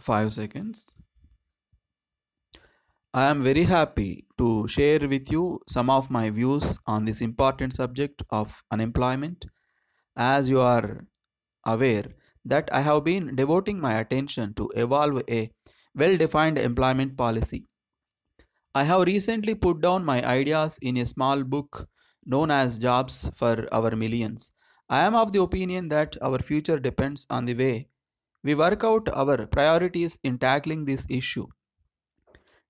5 seconds. I am very happy to share with you some of my views on this important subject of unemployment. As you are aware that I have been devoting my attention to evolve a well-defined employment policy. I have recently put down my ideas in a small book known as Jobs for Our Millions. I am of the opinion that our future depends on the way we work out our priorities in tackling this issue.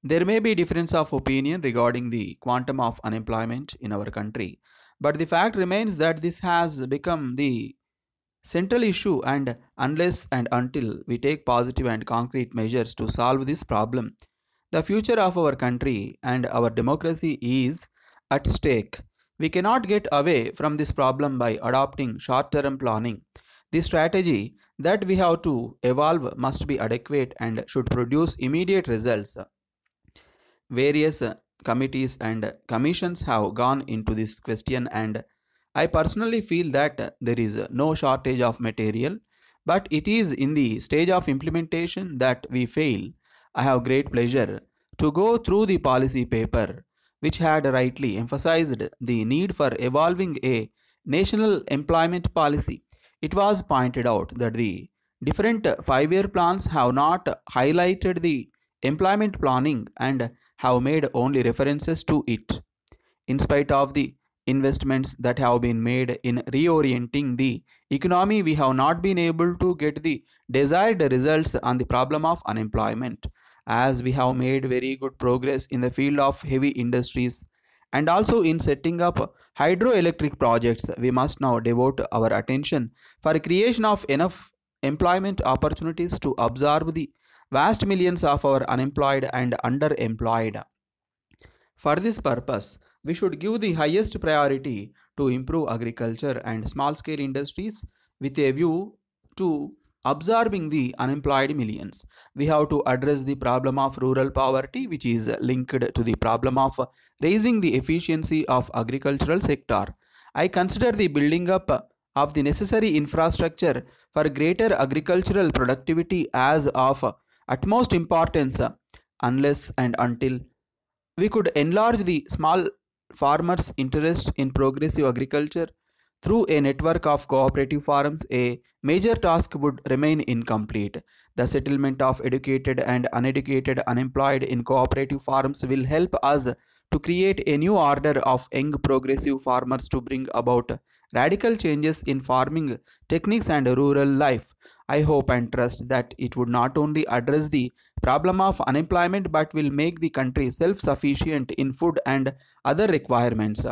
There may be difference of opinion regarding the quantum of unemployment in our country, but the fact remains that this has become the central issue and unless and until we take positive and concrete measures to solve this problem, the future of our country and our democracy is at stake. We cannot get away from this problem by adopting short term planning. This strategy that we have to evolve must be adequate and should produce immediate results. Various committees and commissions have gone into this question and I personally feel that there is no shortage of material, but it is in the stage of implementation that we fail. I have great pleasure to go through the policy paper, which had rightly emphasized the need for evolving a national employment policy. It was pointed out that the different five-year plans have not highlighted the employment planning and have made only references to it. In spite of the investments that have been made in reorienting the economy, we have not been able to get the desired results on the problem of unemployment. As we have made very good progress in the field of heavy industries and also in setting up hydroelectric projects we must now devote our attention for creation of enough employment opportunities to absorb the vast millions of our unemployed and underemployed for this purpose we should give the highest priority to improve agriculture and small scale industries with a view to absorbing the unemployed millions. We have to address the problem of rural poverty which is linked to the problem of raising the efficiency of agricultural sector. I consider the building up of the necessary infrastructure for greater agricultural productivity as of utmost importance unless and until we could enlarge the small farmers' interest in progressive agriculture through a network of cooperative farms, a major task would remain incomplete. The settlement of educated and uneducated unemployed in cooperative farms will help us to create a new order of young progressive farmers to bring about radical changes in farming techniques and rural life. I hope and trust that it would not only address the problem of unemployment but will make the country self sufficient in food and other requirements.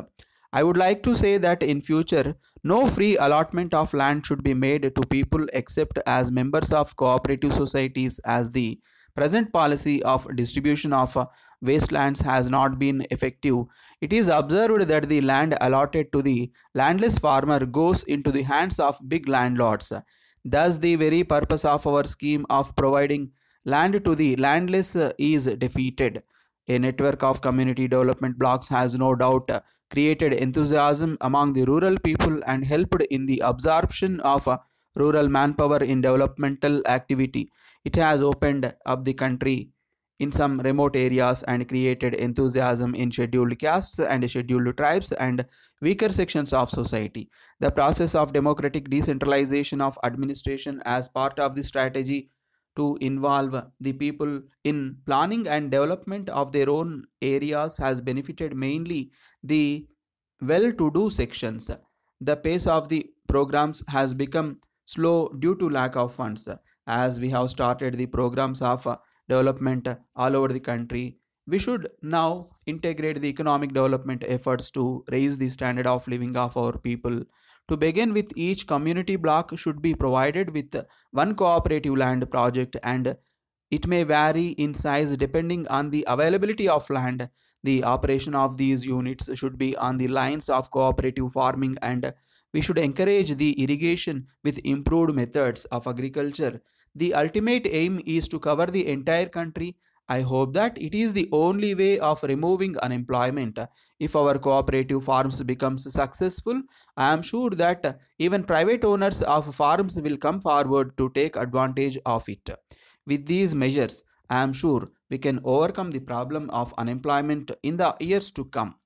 I would like to say that in future, no free allotment of land should be made to people except as members of cooperative societies as the present policy of distribution of wastelands has not been effective. It is observed that the land allotted to the landless farmer goes into the hands of big landlords. Thus, the very purpose of our scheme of providing land to the landless is defeated. A network of community development blocks has no doubt created enthusiasm among the rural people and helped in the absorption of rural manpower in developmental activity. It has opened up the country in some remote areas and created enthusiasm in scheduled castes and scheduled tribes and weaker sections of society. The process of democratic decentralization of administration as part of the strategy to involve the people in planning and development of their own areas has benefited mainly the well to do sections. The pace of the programs has become slow due to lack of funds, as we have started the programs of development all over the country. We should now integrate the economic development efforts to raise the standard of living of our people to begin with, each community block should be provided with one cooperative land project and it may vary in size depending on the availability of land. The operation of these units should be on the lines of cooperative farming and we should encourage the irrigation with improved methods of agriculture. The ultimate aim is to cover the entire country I hope that it is the only way of removing unemployment. If our cooperative farms becomes successful, I am sure that even private owners of farms will come forward to take advantage of it. With these measures, I am sure we can overcome the problem of unemployment in the years to come.